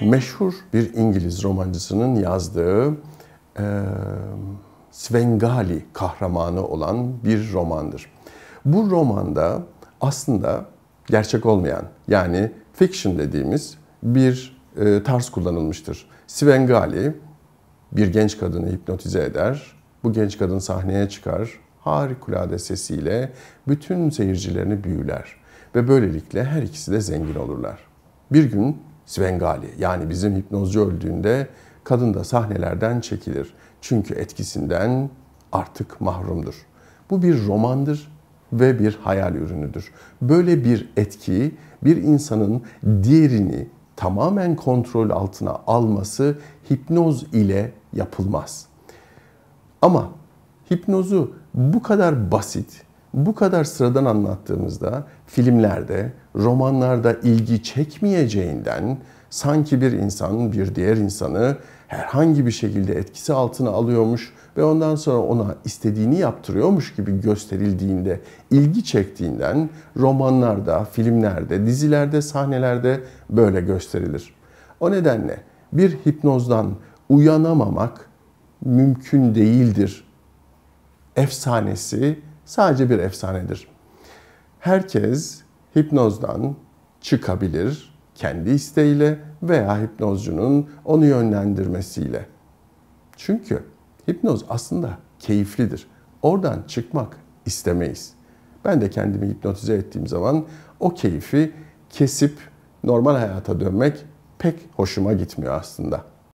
meşhur bir İngiliz romancısının yazdığı e, Svengali kahramanı olan bir romandır. Bu romanda aslında gerçek olmayan yani fiction dediğimiz bir e, tarz kullanılmıştır. Svengali bir genç kadını hipnotize eder. Bu genç kadın sahneye çıkar. Harikulade sesiyle bütün seyircilerini büyüler. Ve böylelikle her ikisi de zengin olurlar. Bir gün Svengali. Yani bizim hipnozcu öldüğünde kadın da sahnelerden çekilir. Çünkü etkisinden artık mahrumdur. Bu bir romandır ve bir hayal ürünüdür. Böyle bir etkiyi bir insanın diğerini tamamen kontrol altına alması hipnoz ile yapılmaz. Ama hipnozu bu kadar basit, bu kadar sıradan anlattığımızda filmlerde, romanlarda ilgi çekmeyeceğinden sanki bir insan bir diğer insanı herhangi bir şekilde etkisi altına alıyormuş ve ondan sonra ona istediğini yaptırıyormuş gibi gösterildiğinde, ilgi çektiğinden romanlarda, filmlerde, dizilerde, sahnelerde böyle gösterilir. O nedenle bir hipnozdan uyanamamak mümkün değildir efsanesi sadece bir efsanedir. Herkes hipnozdan çıkabilir kendi isteğiyle veya hipnozcunun onu yönlendirmesiyle. Çünkü hipnoz aslında keyiflidir. Oradan çıkmak istemeyiz. Ben de kendimi hipnotize ettiğim zaman o keyfi kesip normal hayata dönmek pek hoşuma gitmiyor aslında.''